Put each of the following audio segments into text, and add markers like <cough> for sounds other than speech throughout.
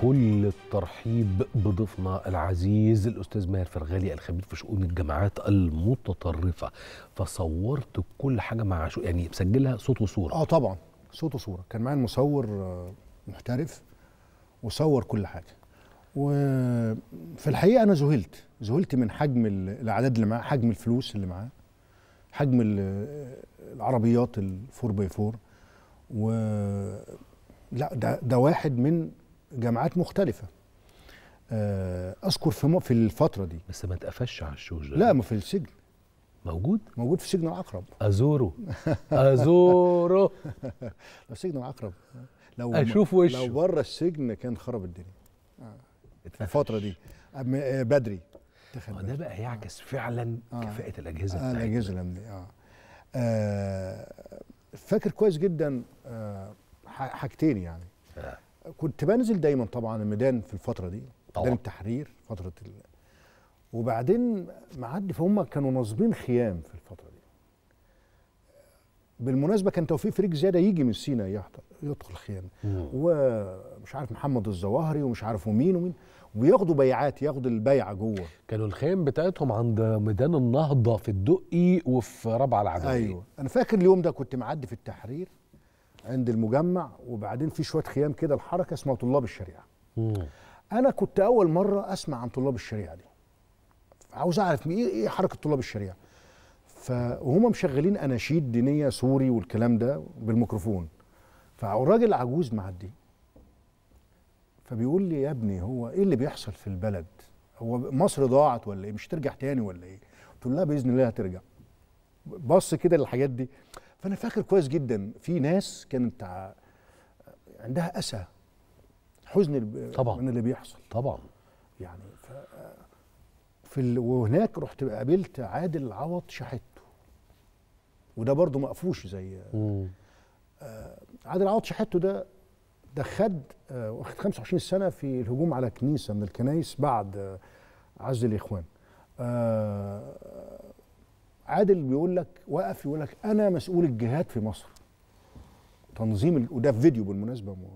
كل الترحيب بضيفنا العزيز الاستاذ ماهر فرغالي الخبير في شؤون الجامعات المتطرفه فصورت كل حاجه مع شو يعني مسجلها صوت وصوره اه طبعا صوت وصوره كان معايا المصور آه، محترف وصور كل حاجه وفي الحقيقه انا ذهلت ذهلت من حجم الاعداد اللي معاه حجم الفلوس اللي معاه حجم العربيات الفور باي فور و لا ده ده واحد من جامعات مختلفه آه، اذكر في في الفتره دي بس ما اتقفش على الشوش لا ما في السجن موجود موجود في سجن العقرب ازوره <laughs> ازوره لو سجن العقرب لو اشوف وشه لو بره السجن كان خرب الدنيا آه، في الفتره دي آه، بدري ده بقى يعكس فعلا آه. كفاءه الاجهزه آه الاجهزه الامنيه آه. آه فاكر كويس جدا آه حاجتين يعني كنت بنزل دايما طبعا الميدان في الفتره دي ميدان التحرير فتره ال... وبعدين معدي فهم كانوا نصبين خيام في الفتره دي بالمناسبه كان توفيق فريق زياده يجي من سينا يدخل خيام ومش عارف محمد الظواهري ومش عارف ومين ومين وياخدوا بيعات ياخدوا البيعه جوه كانوا الخيام بتاعتهم عند ميدان النهضه في الدقي وفي رابعه العدويه ايوه انا فاكر اليوم ده كنت معدي في التحرير عند المجمع وبعدين في شويه خيام كده الحركه اسمها طلاب الشريعه مم. انا كنت اول مره اسمع عن طلاب الشريعه دي عاوز اعرف ايه ايه حركه طلاب الشريعه فهم مشغلين اناشيد دينيه سوري والكلام ده بالميكروفون فالراجل عجوز معدي فبيقول لي يا ابني هو ايه اللي بيحصل في البلد هو مصر ضاعت ولا ايه مش ترجع تاني ولا ايه قلت له لا باذن الله هترجع بص كده للحاجات دي فانا فاكر كويس جدا في ناس كانت عندها اسى حزن طبعا من اللي بيحصل طبعا يعني ف في ال... وهناك رحت قابلت عادل عوض شحته وده برضه مقفوش زي آه عادل عوض شحته ده ده خد آه واخد 25 سنه في الهجوم على كنيسه من الكنايس بعد آه عز الاخوان آه عادل بيقول لك وقف يقول لك انا مسؤول الجهاد في مصر تنظيم وده في فيديو بالمناسبه مو...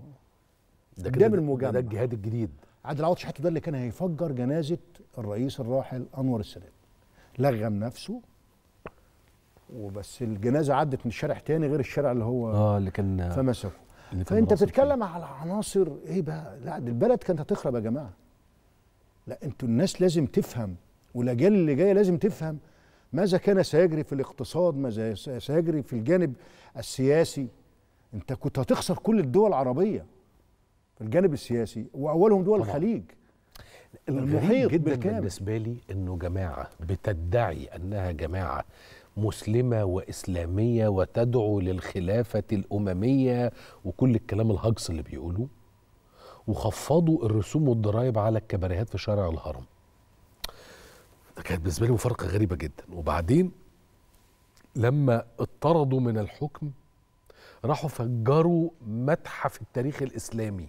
ده كده ده, المجمع. ده الجهاد الجديد عادل عوض شحاته ده اللي كان هيفجر جنازه الرئيس الراحل انور السادات لغم نفسه وبس الجنازه عدت من شارع تاني غير الشارع اللي هو اه اللي كان فمسكه فانت بتتكلم على عناصر ايه بقى لا دي البلد كانت هتخرب يا جماعه لا انتوا الناس لازم تفهم والاجيال اللي جايه لازم تفهم ماذا كان سيجري في الاقتصاد ماذا سيجري في الجانب السياسي انت كنت هتخسر كل الدول العربية في الجانب السياسي واولهم دول طبعا. الخليج المحيط جدا بالكامل. بالنسبة لي انه جماعة بتدعي انها جماعة مسلمة وإسلامية وتدعو للخلافة الأممية وكل الكلام الهجص اللي بيقولوه وخفضوا الرسوم والضرائب على الكباريهات في شارع الهرم كانت بالنسبه لي مفارقه غريبه جدا وبعدين لما اطردوا من الحكم راحوا فجروا متحف التاريخ الاسلامي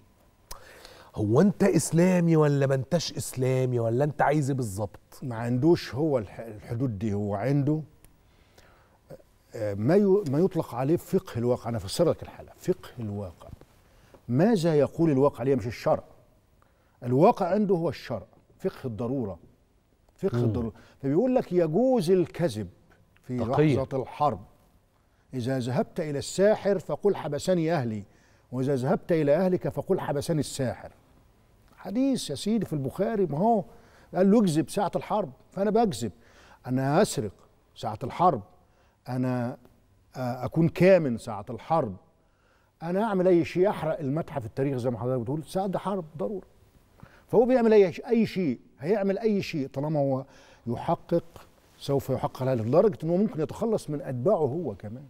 هو انت اسلامي ولا ما انتش اسلامي ولا انت عايز ايه بالظبط ما عندوش هو الحدود دي هو عنده آه، ما ما يطلق عليه فقه الواقع انا فسر لك الحاله فقه الواقع ماذا يقول الواقع ليه مش الشرع الواقع عنده هو الشرع فقه الضروره فقه الضروره فبيقول لك يجوز الكذب في تقية. لحظه الحرب اذا ذهبت الى الساحر فقل حبسني اهلي واذا ذهبت الى اهلك فقل حبسني الساحر حديث يا سيدي في البخاري ما هو قال له اكذب ساعه الحرب فانا بكذب انا اسرق ساعه الحرب انا اكون كامن ساعه الحرب انا اعمل اي شيء احرق المتحف التاريخي زي ما حضرتك بتقول ساعه حرب ضروره فهو بيعمل اي اي شيء هيعمل اي شيء طالما هو يحقق سوف يحقق لها لدرجه انه ممكن يتخلص من اتباعه هو كمان